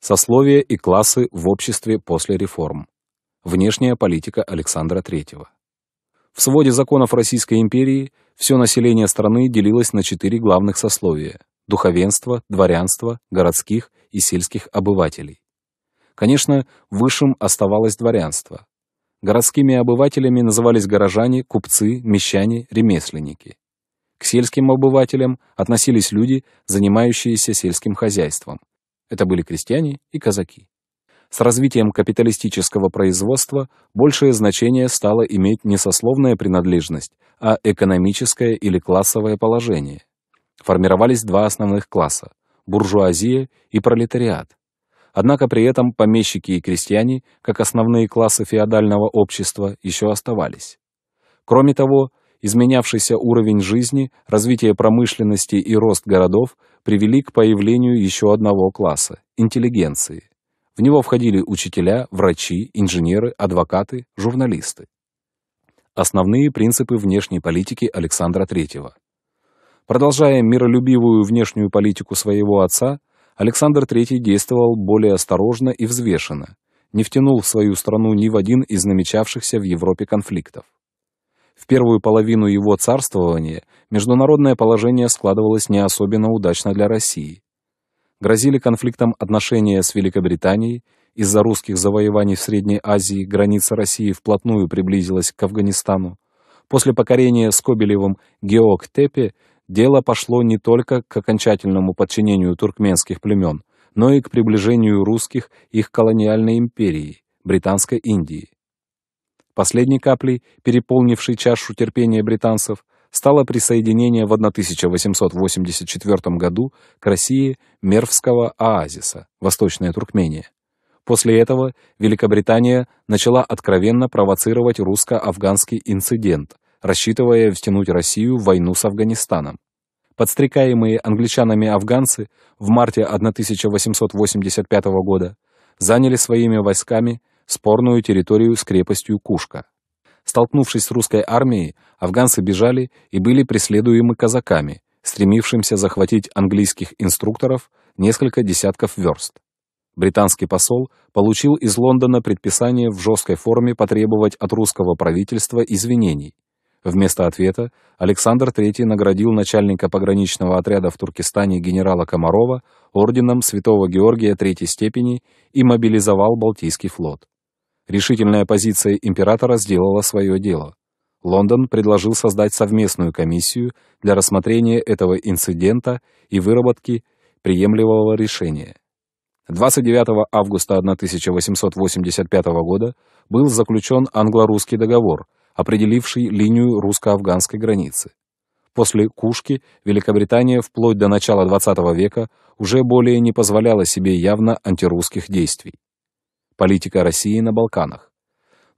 Сословия и классы в обществе после реформ. Внешняя политика Александра III. В своде законов Российской империи все население страны делилось на четыре главных сословия – духовенство, дворянство, городских и сельских обывателей. Конечно, высшим оставалось дворянство. Городскими обывателями назывались горожане, купцы, мещане, ремесленники. К сельским обывателям относились люди, занимающиеся сельским хозяйством, это были крестьяне и казаки. С развитием капиталистического производства большее значение стало иметь не сословная принадлежность, а экономическое или классовое положение. Формировались два основных класса – буржуазия и пролетариат. Однако при этом помещики и крестьяне, как основные классы феодального общества, еще оставались. Кроме того, изменявшийся уровень жизни, развитие промышленности и рост городов привели к появлению еще одного класса – интеллигенции. В него входили учителя, врачи, инженеры, адвокаты, журналисты. Основные принципы внешней политики Александра III. Продолжая миролюбивую внешнюю политику своего отца, Александр III действовал более осторожно и взвешенно, не втянул в свою страну ни в один из намечавшихся в Европе конфликтов. В первую половину его царствования международное положение складывалось не особенно удачно для России. Грозили конфликтом отношения с Великобританией, из-за русских завоеваний в Средней Азии граница России вплотную приблизилась к Афганистану. После покорения Скобелевым Геоктепе дело пошло не только к окончательному подчинению туркменских племен, но и к приближению русских их колониальной империи, Британской Индии. Последней каплей, переполнившей чашу терпения британцев, стало присоединение в 1884 году к России Мервского оазиса, Восточная Туркмения. После этого Великобритания начала откровенно провоцировать русско-афганский инцидент, рассчитывая втянуть Россию в войну с Афганистаном. Подстрекаемые англичанами афганцы в марте 1885 года заняли своими войсками спорную территорию с крепостью Кушка. Столкнувшись с русской армией, афганцы бежали и были преследуемы казаками, стремившимся захватить английских инструкторов несколько десятков верст. Британский посол получил из Лондона предписание в жесткой форме потребовать от русского правительства извинений. Вместо ответа Александр III наградил начальника пограничного отряда в Туркестане генерала Комарова орденом Святого Георгия Третьей степени и мобилизовал Балтийский флот. Решительная позиция императора сделала свое дело. Лондон предложил создать совместную комиссию для рассмотрения этого инцидента и выработки приемлемого решения. 29 августа 1885 года был заключен англо-русский договор, определивший линию русско-афганской границы. После Кушки Великобритания вплоть до начала XX века уже более не позволяла себе явно антирусских действий политика России на Балканах.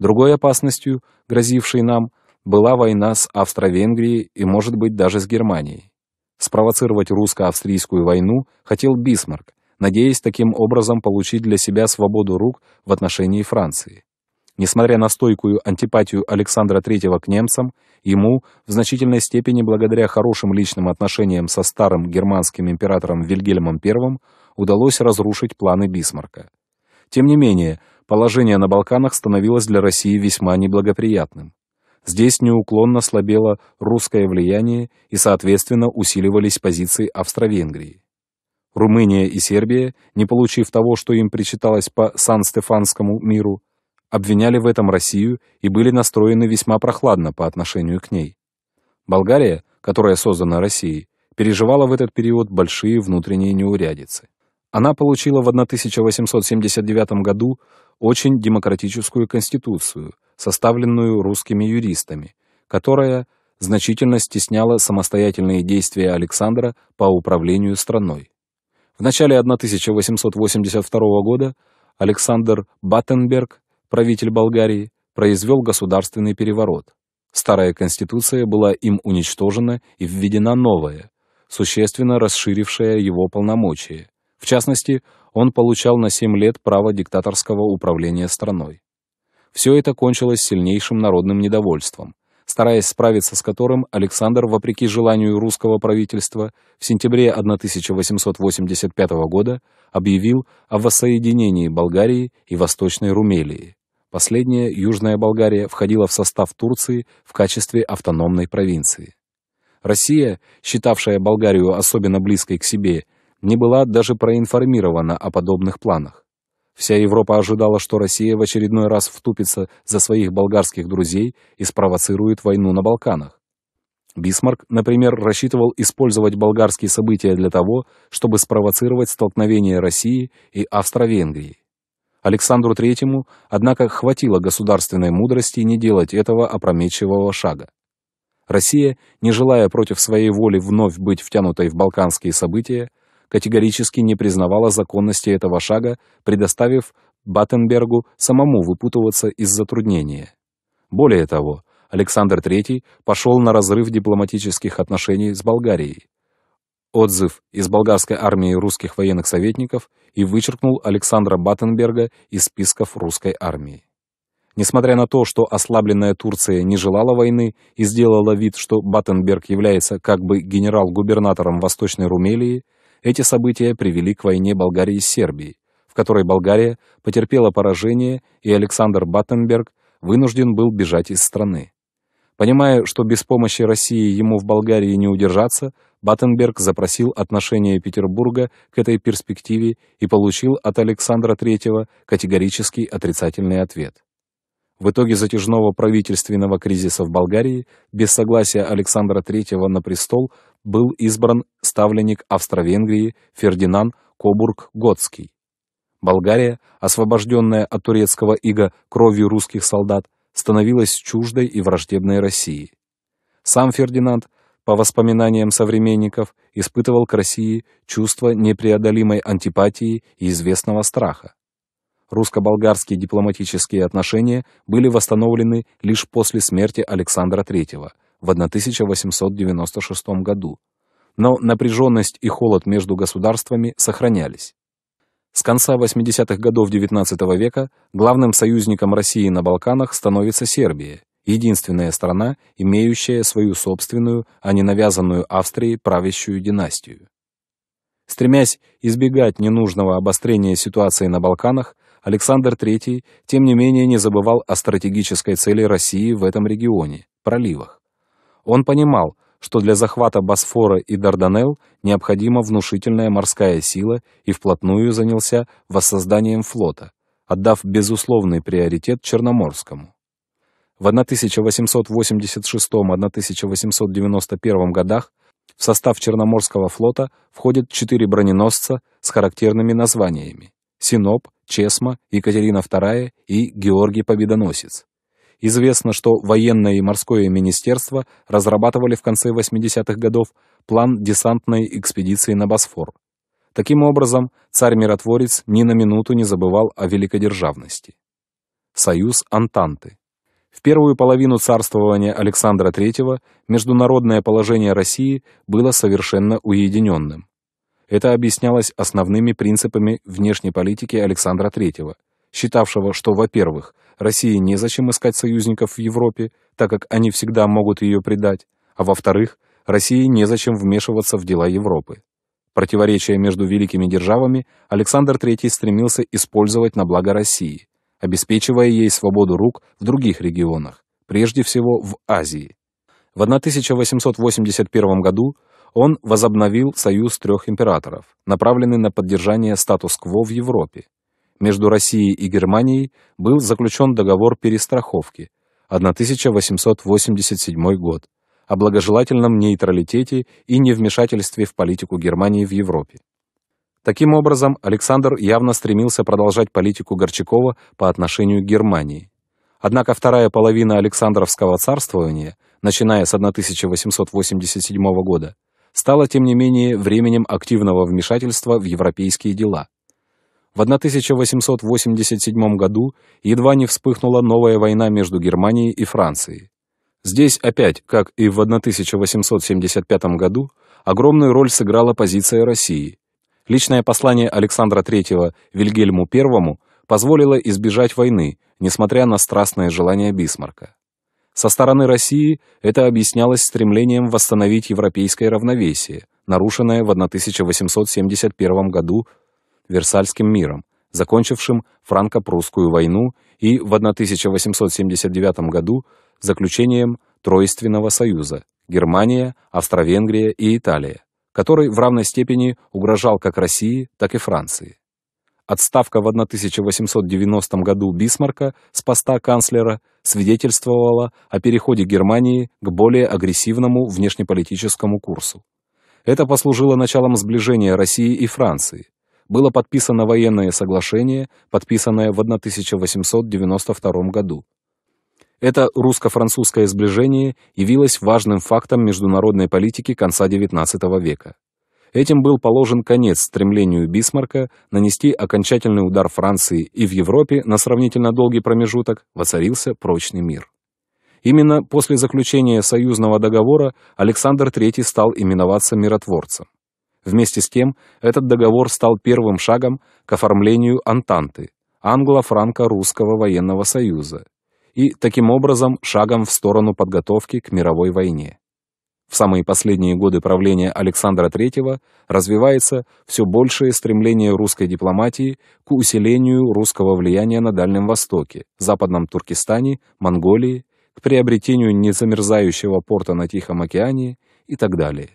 Другой опасностью, грозившей нам, была война с Австро-Венгрией и, может быть, даже с Германией. Спровоцировать русско-австрийскую войну хотел Бисмарк, надеясь таким образом получить для себя свободу рук в отношении Франции. Несмотря на стойкую антипатию Александра III к немцам, ему, в значительной степени благодаря хорошим личным отношениям со старым германским императором Вильгельмом I, удалось разрушить планы Бисмарка. Тем не менее, положение на Балканах становилось для России весьма неблагоприятным. Здесь неуклонно слабело русское влияние и, соответственно, усиливались позиции Австро-Венгрии. Румыния и Сербия, не получив того, что им причиталось по Сан-Стефанскому миру, обвиняли в этом Россию и были настроены весьма прохладно по отношению к ней. Болгария, которая создана Россией, переживала в этот период большие внутренние неурядицы. Она получила в 1879 году очень демократическую конституцию, составленную русскими юристами, которая значительно стесняла самостоятельные действия Александра по управлению страной. В начале 1882 года Александр Баттенберг, правитель Болгарии, произвел государственный переворот. Старая конституция была им уничтожена и введена новая, существенно расширившая его полномочия, в частности, он получал на 7 лет право диктаторского управления страной. Все это кончилось сильнейшим народным недовольством, стараясь справиться с которым Александр, вопреки желанию русского правительства, в сентябре 1885 года объявил о воссоединении Болгарии и Восточной Румелии. Последняя, Южная Болгария, входила в состав Турции в качестве автономной провинции. Россия, считавшая Болгарию особенно близкой к себе не была даже проинформирована о подобных планах. Вся Европа ожидала, что Россия в очередной раз втупится за своих болгарских друзей и спровоцирует войну на Балканах. Бисмарк, например, рассчитывал использовать болгарские события для того, чтобы спровоцировать столкновение России и Австро-Венгрии. Александру Третьему, однако, хватило государственной мудрости не делать этого опрометчивого шага. Россия, не желая против своей воли вновь быть втянутой в балканские события, категорически не признавала законности этого шага, предоставив Баттенбергу самому выпутываться из затруднения. Более того, Александр III пошел на разрыв дипломатических отношений с Болгарией. Отзыв из болгарской армии русских военных советников и вычеркнул Александра Баттенберга из списков русской армии. Несмотря на то, что ослабленная Турция не желала войны и сделала вид, что Баттенберг является как бы генерал-губернатором Восточной Румелии, эти события привели к войне Болгарии с Сербией, в которой Болгария потерпела поражение, и Александр Баттенберг вынужден был бежать из страны. Понимая, что без помощи России ему в Болгарии не удержаться, Баттенберг запросил отношение Петербурга к этой перспективе и получил от Александра III категорический отрицательный ответ. В итоге затяжного правительственного кризиса в Болгарии без согласия Александра III на престол был избран ставленник Австро-Венгрии Фердинанд Кобург-Готский. Болгария, освобожденная от турецкого ига кровью русских солдат, становилась чуждой и враждебной России. Сам Фердинанд, по воспоминаниям современников, испытывал к России чувство непреодолимой антипатии и известного страха. Русско-болгарские дипломатические отношения были восстановлены лишь после смерти Александра III – в 1896 году, но напряженность и холод между государствами сохранялись. С конца 80-х годов XIX века главным союзником России на Балканах становится Сербия, единственная страна, имеющая свою собственную, а не навязанную Австрии правящую династию. Стремясь избегать ненужного обострения ситуации на Балканах, Александр III, тем не менее, не забывал о стратегической цели России в этом регионе – проливах. Он понимал, что для захвата Босфора и Дарданелл необходима внушительная морская сила и вплотную занялся воссозданием флота, отдав безусловный приоритет Черноморскому. В 1886-1891 годах в состав Черноморского флота входят четыре броненосца с характерными названиями «Синоп», «Чесма», «Екатерина II» и «Георгий Победоносец». Известно, что военное и морское министерства разрабатывали в конце 80-х годов план десантной экспедиции на Босфор. Таким образом, царь-миротворец ни на минуту не забывал о великодержавности. Союз Антанты. В первую половину царствования Александра III международное положение России было совершенно уединенным. Это объяснялось основными принципами внешней политики Александра III – считавшего, что, во-первых, России незачем искать союзников в Европе, так как они всегда могут ее предать, а во-вторых, России незачем вмешиваться в дела Европы. Противоречие между великими державами Александр III стремился использовать на благо России, обеспечивая ей свободу рук в других регионах, прежде всего в Азии. В 1881 году он возобновил союз трех императоров, направленный на поддержание статус-кво в Европе между Россией и Германией был заключен договор перестраховки 1887 год о благожелательном нейтралитете и невмешательстве в политику Германии в Европе. Таким образом, Александр явно стремился продолжать политику Горчакова по отношению к Германии. Однако вторая половина Александровского царствования, начиная с 1887 года, стала, тем не менее, временем активного вмешательства в европейские дела. В 1887 году едва не вспыхнула новая война между Германией и Францией. Здесь опять, как и в 1875 году, огромную роль сыграла позиция России. Личное послание Александра III Вильгельму I позволило избежать войны, несмотря на страстное желание Бисмарка. Со стороны России это объяснялось стремлением восстановить европейское равновесие, нарушенное в 1871 году Версальским миром, закончившим франко-прусскую войну и в 1879 году заключением Тройственного союза Германия, Австро-Венгрия и Италия, который в равной степени угрожал как России, так и Франции. Отставка в 1890 году Бисмарка с поста канцлера свидетельствовала о переходе Германии к более агрессивному внешнеполитическому курсу. Это послужило началом сближения России и Франции, было подписано военное соглашение, подписанное в 1892 году. Это русско-французское сближение явилось важным фактом международной политики конца XIX века. Этим был положен конец стремлению Бисмарка нанести окончательный удар Франции и в Европе на сравнительно долгий промежуток воцарился прочный мир. Именно после заключения союзного договора Александр III стал именоваться миротворцем. Вместе с тем, этот договор стал первым шагом к оформлению Антанты, англо-франко-русского военного союза, и, таким образом, шагом в сторону подготовки к мировой войне. В самые последние годы правления Александра III развивается все большее стремление русской дипломатии к усилению русского влияния на Дальнем Востоке, Западном Туркестане, Монголии, к приобретению незамерзающего порта на Тихом океане и так далее.